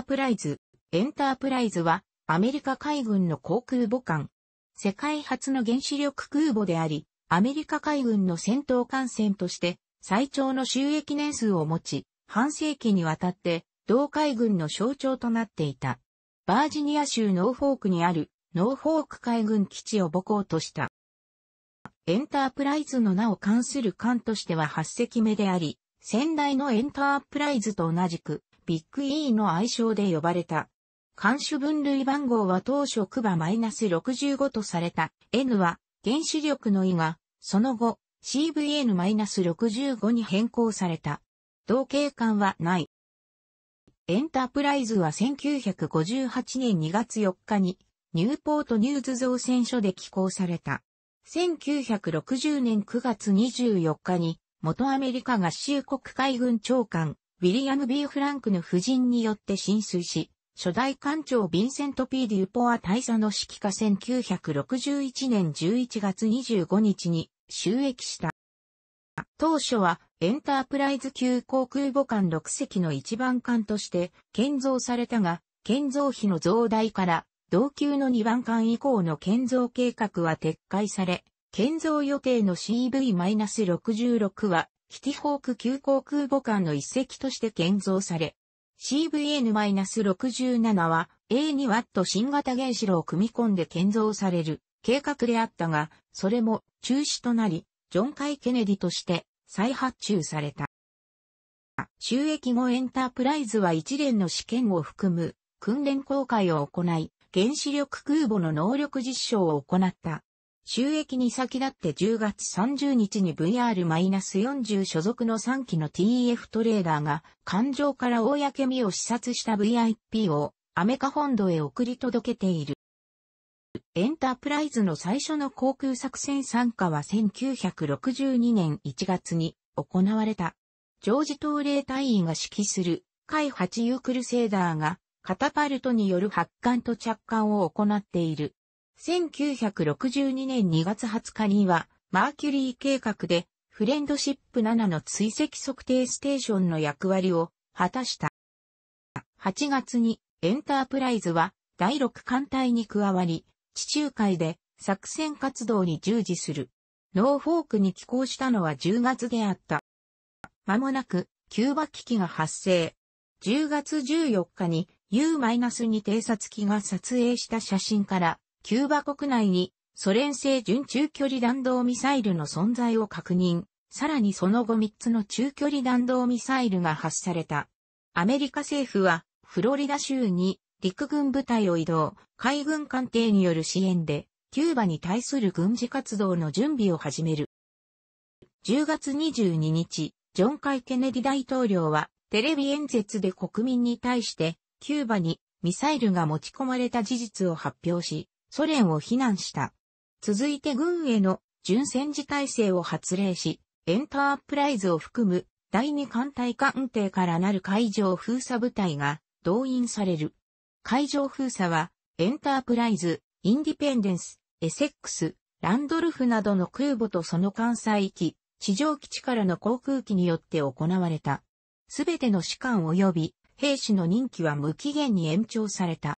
ープライズ。エンタープライズは、アメリカ海軍の航空母艦。世界初の原子力空母であり、アメリカ海軍の戦闘艦船として、最長の収益年数を持ち、半世紀にわたって、同海軍の象徴となっていた。バージニア州ノーフォークにある、ノーフォーク海軍基地を母港とした。エンタープライズの名を冠する艦としては8隻目であり、先代のエンタープライズと同じく、ビッグ E の愛称で呼ばれた。監視分類番号は当初区場 -65 とされた N は原子力の E がその後 CVN-65 に変更された。同型管はない。エンタープライズは1958年2月4日にニューポートニューズ造船所で寄港された。1960年9月24日に元アメリカ合衆国海軍長官ウィリアム・ B・ フランクの夫人によって浸水し、初代艦長ヴィンセント・ P・ デュポア大佐の指揮下1961年11月25日に収益した。当初はエンタープライズ級航空母艦6隻の一番艦として建造されたが、建造費の増大から同級の2番艦以降の建造計画は撤回され、建造予定の CV-66 はキティホーク急行空母艦の一隻として建造され、CVN-67 は A2W 新型原子炉を組み込んで建造される計画であったが、それも中止となり、ジョン・カイ・ケネディとして再発注された。収益後エンタープライズは一連の試験を含む訓練公開を行い、原子力空母の能力実証を行った。収益に先立って10月30日に VR-40 所属の3機の t f トレーダーが、艦上から公見を視察した VIP を、アメカ本土へ送り届けている。エンタープライズの最初の航空作戦参加は1962年1月に行われた。ジョージ・トー隊員が指揮する、海8ークルセーダーが、カタパルトによる発艦と着艦を行っている。1962年2月20日には、マーキュリー計画で、フレンドシップ7の追跡測定ステーションの役割を果たした。8月に、エンタープライズは、第6艦隊に加わり、地中海で作戦活動に従事する。ノーフォークに寄港したのは10月であった。まもなく、キューバ危機が発生。10月14日に U-2 偵察機が撮影した写真から、キューバ国内にソ連製準中距離弾道ミサイルの存在を確認、さらにその後3つの中距離弾道ミサイルが発射された。アメリカ政府はフロリダ州に陸軍部隊を移動、海軍艦艇による支援で、キューバに対する軍事活動の準備を始める。10月22日、ジョン・カイ・ケネディ大統領は、テレビ演説で国民に対して、キューバにミサイルが持ち込まれた事実を発表し、ソ連を非難した。続いて軍への準戦時体制を発令し、エンタープライズを含む第二艦隊艦艇からなる海上封鎖部隊が動員される。海上封鎖は、エンタープライズ、インディペンデンス、エセックス、ランドルフなどの空母とその艦載機、地上基地からの航空機によって行われた。すべての士官及び兵士の任期は無期限に延長された。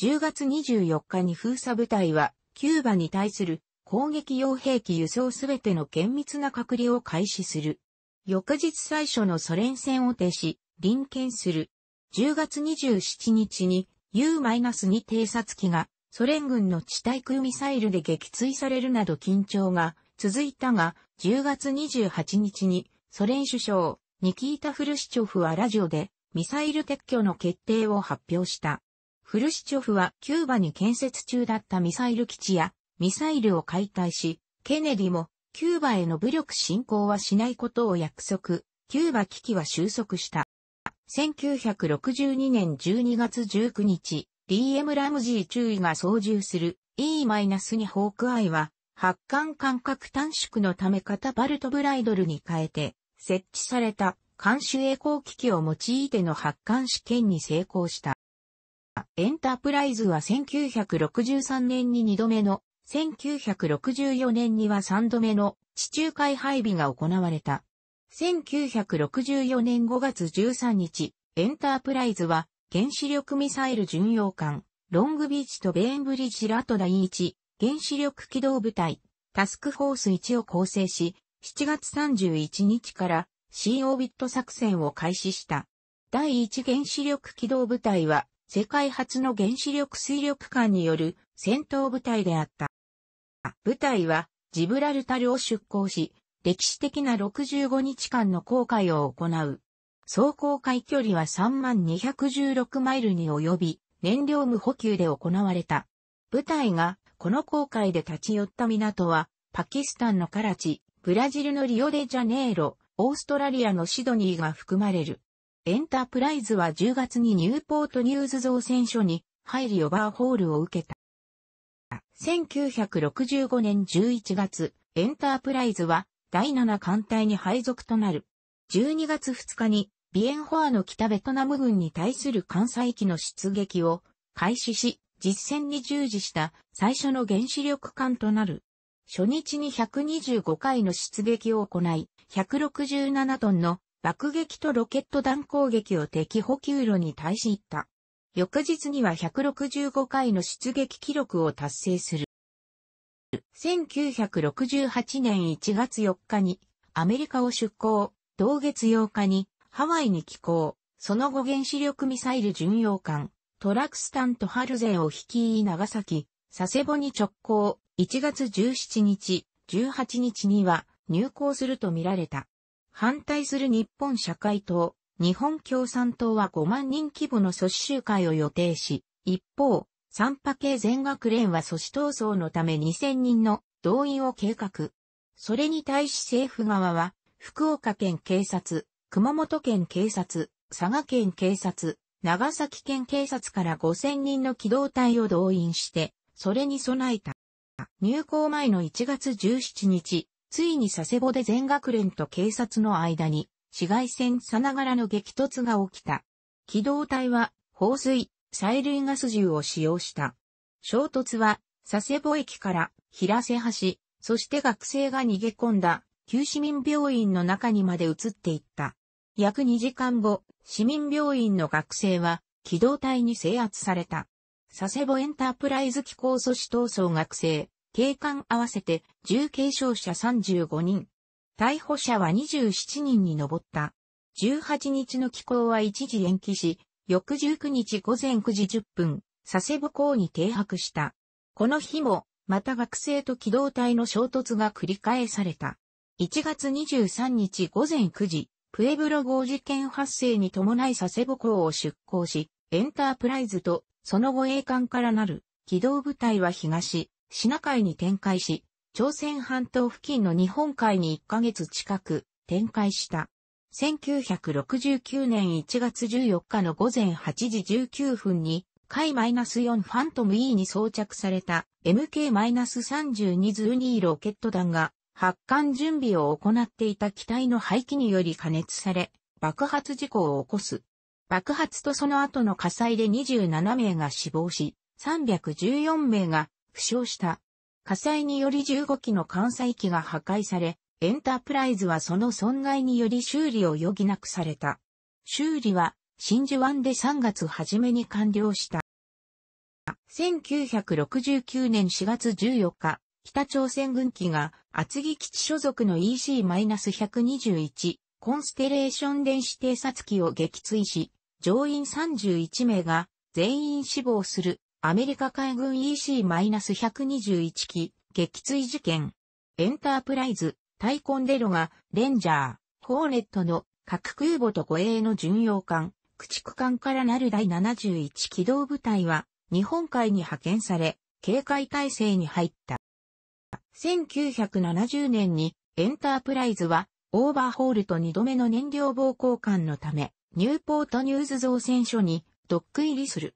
10月24日に封鎖部隊は、キューバに対する攻撃用兵器輸送すべての厳密な隔離を開始する。翌日最初のソ連戦を停止、臨検する。10月27日に U-2 偵察機がソ連軍の地対空ミサイルで撃墜されるなど緊張が続いたが、10月28日にソ連首相ニキータ・フルシチョフはラジオでミサイル撤去の決定を発表した。フルシチョフはキューバに建設中だったミサイル基地やミサイルを解体し、ケネディもキューバへの武力侵攻はしないことを約束、キューバ危機は収束した。1962年12月19日、DM ラムジー注意が操縦する E-2 ホークアイは、発艦間隔短縮のため型バルトブライドルに変えて、設置された監視栄光機器を用いての発艦試験に成功した。エンタープライズは1963年に2度目の、1964年には3度目の地中海配備が行われた。1964年5月13日、エンタープライズは原子力ミサイル巡洋艦、ロングビーチとベーンブリッジラト第1、原子力機動部隊、タスクフォース1を構成し、7月31日から C オービット作戦を開始した。第1原子力機動部隊は世界初の原子力水力艦による戦闘部隊であった。部隊はジブラルタルを出港し、歴史的な65日間の航海を行う。走行海距離は3216マイルに及び、燃料無補給で行われた。部隊がこの航海で立ち寄った港は、パキスタンのカラチ、ブラジルのリオデジャネイロ、オーストラリアのシドニーが含まれる。エンタープライズは10月にニューポートニューズ造船所に入りオバーホールを受けた。1965年11月、エンタープライズは第7艦隊に配属となる。12月2日にビエンホアの北ベトナム軍に対する艦載機の出撃を開始し、実戦に従事した最初の原子力艦となる。初日に125回の出撃を行い、167トンの爆撃とロケット弾攻撃を敵補給路に対し行った。翌日には165回の出撃記録を達成する。1968年1月4日にアメリカを出港、同月8日にハワイに寄港、その後原子力ミサイル巡洋艦、トラクスタント・ハルゼンを率い長崎、佐世保に直行、1月17日、18日には入港するとみられた。反対する日本社会党、日本共産党は5万人規模の組織集会を予定し、一方、三波系全学連は組織闘争のため2000人の動員を計画。それに対し政府側は、福岡県警察、熊本県警察、佐賀県警察、長崎県警察から5000人の機動隊を動員して、それに備えた。入校前の1月17日、ついに佐世保で全学連と警察の間に、市街戦さながらの激突が起きた。機動隊は、放水、催涙ガス銃を使用した。衝突は、佐世保駅から、平瀬橋、そして学生が逃げ込んだ、旧市民病院の中にまで移っていった。約2時間後、市民病院の学生は、機動隊に制圧された。佐世保エンタープライズ機構組織闘争学生、警官合わせて重軽傷者35人。逮捕者は27人に上った。18日の帰港は一時延期し、翌19日午前9時10分、佐世保港に停泊した。この日も、また学生と機動隊の衝突が繰り返された。1月23日午前9時、プエブロ号事件発生に伴い佐世保港を出港し、エンタープライズと、その後栄艦からなる、機動部隊は東、シナ海に展開し、朝鮮半島付近の日本海に1ヶ月近く展開した。1969年1月14日の午前8時19分に、海 -4 ファントム E に装着された MK-32 ズーニーロケット弾が発艦準備を行っていた機体の排気により加熱され、爆発事故を起こす。爆発とその後の火災で27名が死亡し、314名が負傷した。火災により15機の艦載機が破壊され、エンタープライズはその損害により修理を余儀なくされた。修理は真珠湾で3月初めに完了した。1969年4月14日、北朝鮮軍機が厚木基地所属の EC-121 コンステレーション電子偵察機を撃墜し、乗員31名が全員死亡するアメリカ海軍 EC-121 機、撃墜事件。エンタープライズ、タイコンデロが、レンジャー、ホーネットの核空母と護衛の巡洋艦、駆逐艦からなる第71機動部隊は、日本海に派遣され、警戒態勢に入った。1970年に、エンタープライズは、オーバーホールと2度目の燃料棒交換のため、ニューポートニューズ造船所に、ドック入りする。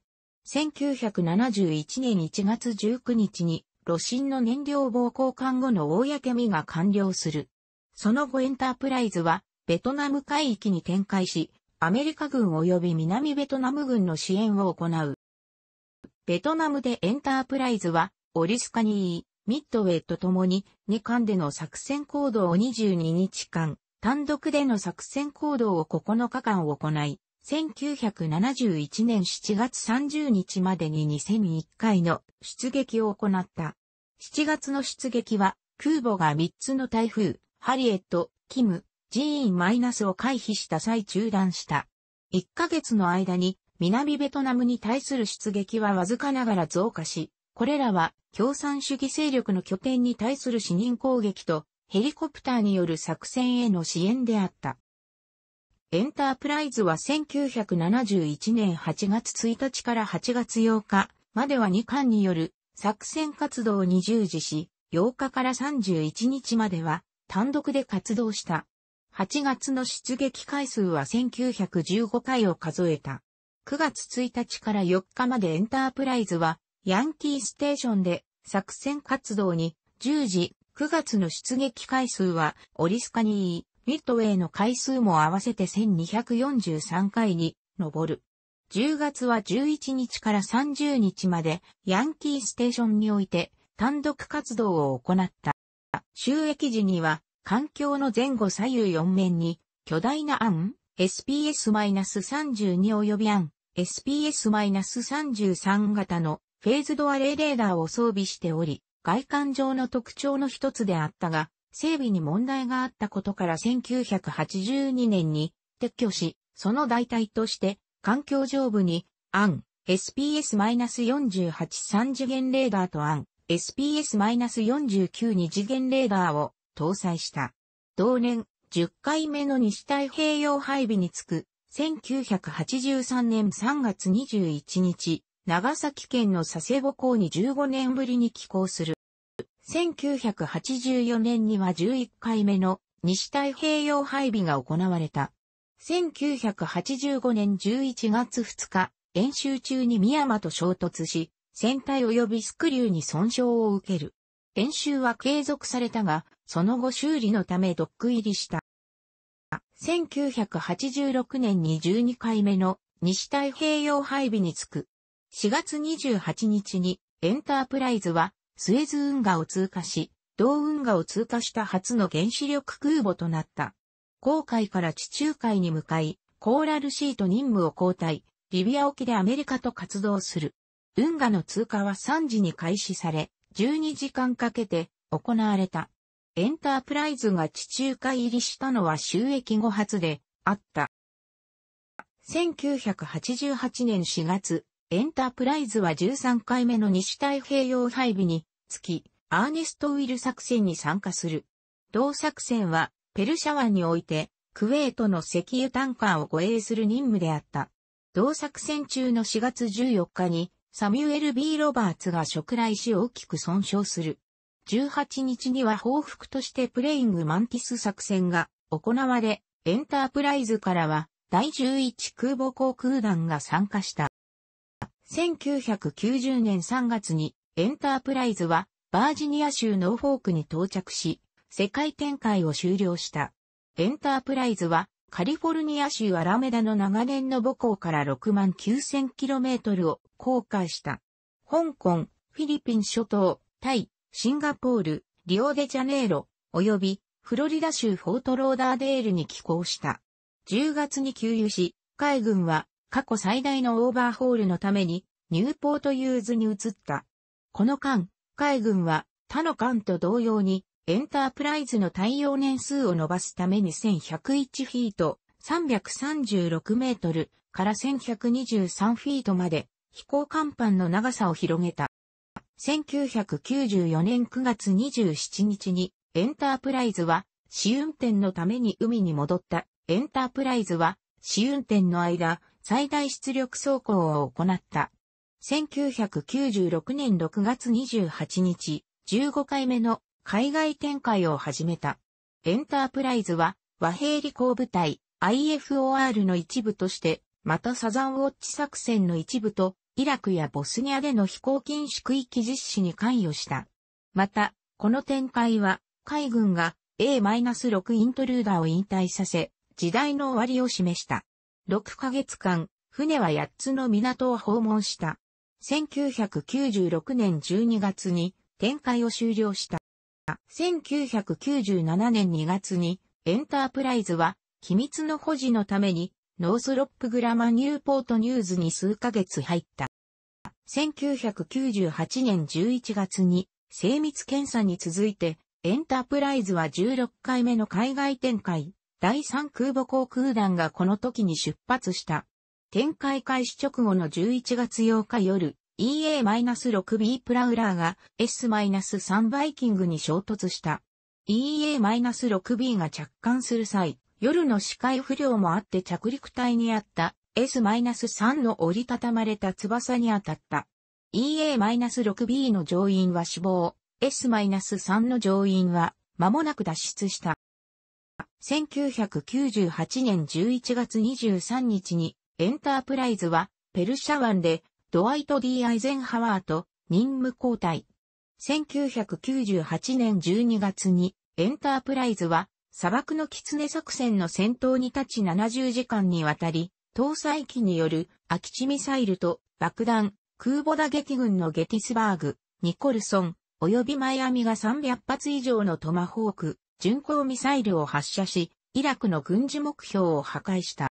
1971年1月19日に、炉心の燃料棒交換後の大けみが完了する。その後エンタープライズは、ベトナム海域に展開し、アメリカ軍及び南ベトナム軍の支援を行う。ベトナムでエンタープライズは、オリスカニー、ミッドウェイと共に、2艦での作戦行動を22日間、単独での作戦行動を9日間行い、1971年7月30日までに2001回の出撃を行った。7月の出撃は、空母が3つの台風、ハリエット、キム、ジーンマイナスを回避した際中断した。1ヶ月の間に、南ベトナムに対する出撃はわずかながら増加し、これらは共産主義勢力の拠点に対する死人攻撃とヘリコプターによる作戦への支援であった。エンタープライズは1971年8月1日から8月8日までは2巻による作戦活動に従事し、8日から31日までは単独で活動した。8月の出撃回数は1915回を数えた。9月1日から4日までエンタープライズはヤンキーステーションで作戦活動に従事9月の出撃回数はオリスカニー。ミッドウェイの回数も合わせて1243回に上る。10月は11日から30日までヤンキーステーションにおいて単独活動を行った。収益時には環境の前後左右4面に巨大なアン SPS-32 及びアン SPS-33 型のフェーズドアレーレーダーを装備しており、外観上の特徴の一つであったが、整備に問題があったことから1982年に撤去し、その代替として環境上部に、アン、SPS-48 3次元レーダーとアン、SPS-49 2次元レーダーを搭載した。同年、10回目の西太平洋配備につく、1983年3月21日、長崎県の佐世保港に15年ぶりに寄港する。1984年には11回目の西太平洋配備が行われた。1985年11月2日、演習中に宮山と衝突し、船体及びスクリューに損傷を受ける。演習は継続されたが、その後修理のためドック入りした。1986年に12回目の西太平洋配備に着く。4月28日にエンタープライズはスエズ運河を通過し、同運河を通過した初の原子力空母となった。航海から地中海に向かい、コーラルシート任務を交代、リビア沖でアメリカと活動する。運河の通過は3時に開始され、12時間かけて行われた。エンタープライズが地中海入りしたのは収益後初であった。1988年4月、エンタープライズは13回目の西太平洋配備につき、アーネスト・ウィル作戦に参加する。同作戦は、ペルシャ湾において、クウェートの石油タンカーを護衛する任務であった。同作戦中の4月14日に、サミュエル・ B・ ロバーツが触来し大きく損傷する。18日には報復としてプレイング・マンティス作戦が行われ、エンタープライズからは第11空母航空団が参加した。1990年3月にエンタープライズはバージニア州ノーフォークに到着し、世界展開を終了した。エンタープライズはカリフォルニア州アラメダの長年の母校から6万9 0 0 0トルを航海した。香港、フィリピン諸島、タイ、シンガポール、リオデジャネイロ、及びフロリダ州フォートローダーデールに寄港した。10月に給油し、海軍は過去最大のオーバーホールのために、ニューポートユーズに移った。この間、海軍は他の艦と同様に、エンタープライズの対応年数を伸ばすために1101フィート、336メートルから1123フィートまで飛行甲板の長さを広げた。1994年9月27日にエンタープライズは試運転のために海に戻った。エンタープライズは試運転の間、最大出力走行を行った。1996年6月28日、15回目の海外展開を始めた。エンタープライズは和平理工部隊 IFOR の一部として、またサザンウォッチ作戦の一部と、イラクやボスニアでの飛行禁止区域実施に関与した。また、この展開は、海軍が A-6 イントルーダーを引退させ、時代の終わりを示した。6ヶ月間、船は8つの港を訪問した。1996年12月に展開を終了した。1997年2月にエンタープライズは機密の保持のためにノースロップグラマニューポートニューズに数ヶ月入った。1998年11月に精密検査に続いてエンタープライズは16回目の海外展開第3空母航空団がこの時に出発した。展開開始直後の11月8日夜、EA-6B プラウラーが S-3 バイキングに衝突した。EA-6B が着艦する際、夜の視界不良もあって着陸隊にあった S-3 の折りたたまれた翼に当たった。EA-6B の乗員は死亡、S-3 の乗員は間もなく脱出した。1998年11月23日に、エンタープライズは、ペルシャ湾で、ドワイト・ D・ アイゼンハワーと任務交代。1998年12月に、エンタープライズは、砂漠の狐作戦の戦闘に立ち70時間にわたり、搭載機による空き地ミサイルと爆弾、空母打撃群のゲティスバーグ、ニコルソン、及びマイアミが300発以上のトマホーク、巡航ミサイルを発射し、イラクの軍事目標を破壊した。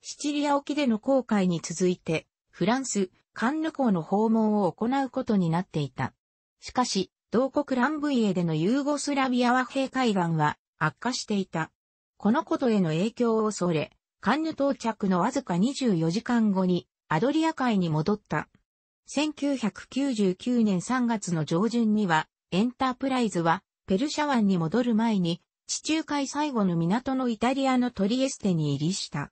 シチリア沖での航海に続いて、フランス、カンヌ港の訪問を行うことになっていた。しかし、同国ランブイエでのユーゴスラビア和平海岸は悪化していた。このことへの影響を恐れ、カンヌ到着のわずか24時間後にアドリア海に戻った。1999年3月の上旬には、エンタープライズはペルシャ湾に戻る前に、地中海最後の港のイタリアのトリエステに入りした。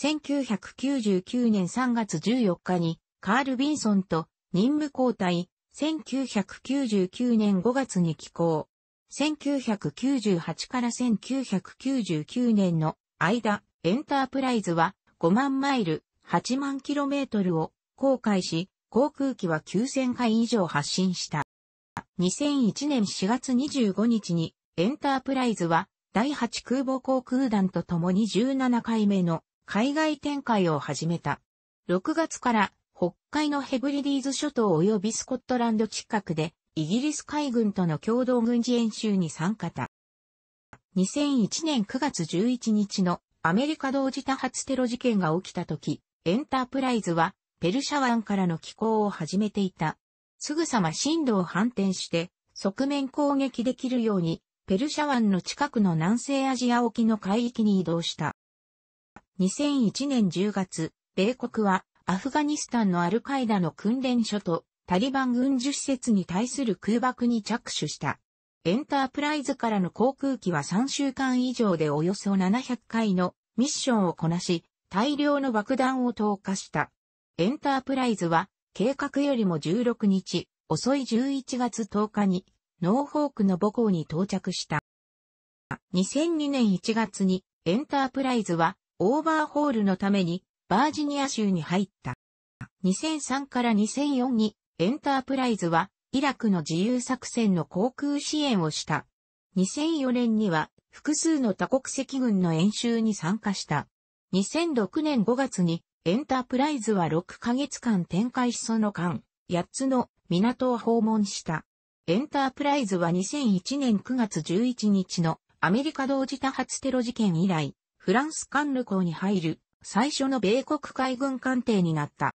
1999年3月14日に、カール・ビンソンと任務交代、1999年5月に寄港。1998から1999年の間、エンタープライズは5万マイル、8万キロメートルを航海し、航空機は9000回以上発進した。2001年4月25日に、エンタープライズは、第8空母航空団と共に17回目の海外展開を始めた。6月から北海のヘブリディーズ諸島及びスコットランド近くでイギリス海軍との共同軍事演習に参加た。2001年9月11日のアメリカ同時多発テロ事件が起きた時、エンタープライズはペルシャ湾からの寄港を始めていた。すぐさま進路を反転して、側面攻撃できるように、ペルシャ湾の近くの南西アジア沖の海域に移動した。2001年10月、米国はアフガニスタンのアルカイダの訓練所とタリバン軍需施設に対する空爆に着手した。エンタープライズからの航空機は3週間以上でおよそ700回のミッションをこなし、大量の爆弾を投下した。エンタープライズは計画よりも16日、遅い11月10日に、ノーホークの母校に到着した。2002年1月に、エンタープライズは、オーバーホールのために、バージニア州に入った。2003から2004に、エンタープライズは、イラクの自由作戦の航空支援をした。2004年には、複数の多国籍軍の演習に参加した。2006年5月にエンタープライズは6ヶ月間展開しその間、8つの港を訪問した。エンタープライズは2001年9月11日のアメリカ同時多発テロ事件以来、フランス艦旅港に入る最初の米国海軍艦艇になった。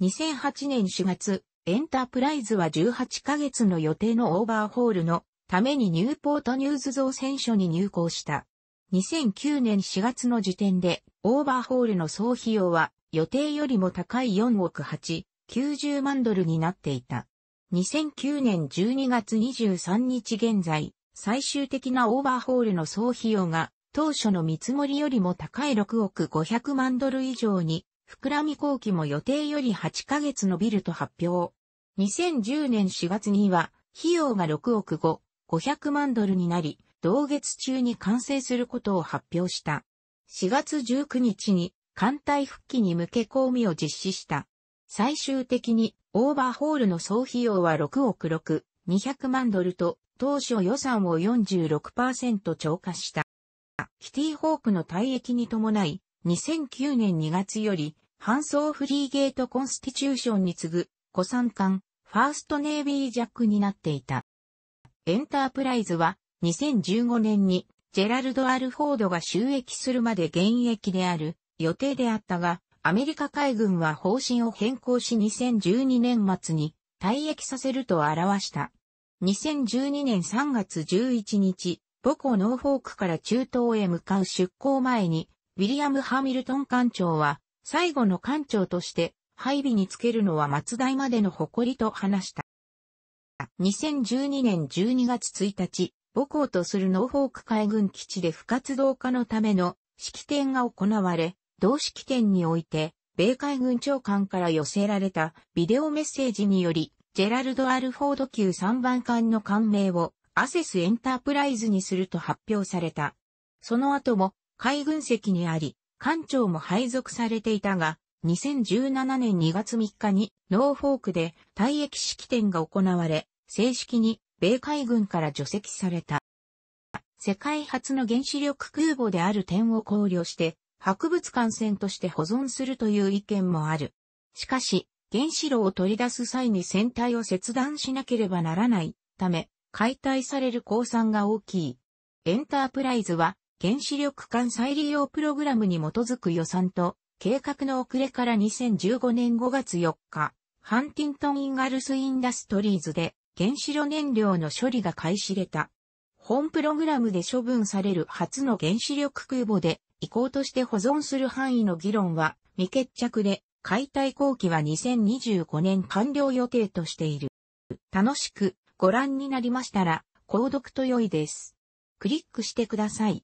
2008年4月、エンタープライズは18ヶ月の予定のオーバーホールのためにニューポートニューズ造船所に入港した。2009年4月の時点で、オーバーホールの総費用は予定よりも高い4億8、90万ドルになっていた。2009年12月23日現在、最終的なオーバーホールの総費用が当初の見積もりよりも高い6億500万ドル以上に、膨らみ後期も予定より8ヶ月伸びると発表。2010年4月には、費用が6億5、500万ドルになり、同月中に完成することを発表した。4月19日に艦隊復帰に向け公務を実施した。最終的にオーバーホールの総費用は6億6、200万ドルと当初予算を46%超過した。キティホークの退役に伴い、2009年2月より、搬送フリーゲートコンスティチューションに次ぐ、古参艦、ファーストネイビージャックになっていた。エンタープライズは、2015年にジェラルド・アルフォードが収益するまで現役である予定であったが、アメリカ海軍は方針を変更し2012年末に退役させると表した。2012年3月11日、母校ノーフォークから中東へ向かう出港前に、ウィリアム・ハミルトン艦長は、最後の艦長として、配備につけるのは松代までの誇りと話した。2012年12月1日、母校とするノーフォーク海軍基地で不活動化のための式典が行われ、同式典において、米海軍長官から寄せられたビデオメッセージにより、ジェラルド・アルフォード級3番艦の艦名をアセスエンタープライズにすると発表された。その後も海軍籍にあり、艦長も配属されていたが、2017年2月3日にノーフォークで退役式典が行われ、正式に米海軍から除籍された。世界初の原子力空母である点を考慮して、博物館船として保存するという意見もある。しかし、原子炉を取り出す際に船体を切断しなければならないため、解体される降参が大きい。エンタープライズは、原子力艦再利用プログラムに基づく予算と、計画の遅れから2015年5月4日、ハンティントン・イン・ガルス・インダストリーズで、原子炉燃料の処理が開始れた。本プログラムで処分される初の原子力空母で、移行として保存する範囲の議論は未決着で、解体後期は2025年完了予定としている。楽しくご覧になりましたら、購読と良いです。クリックしてください。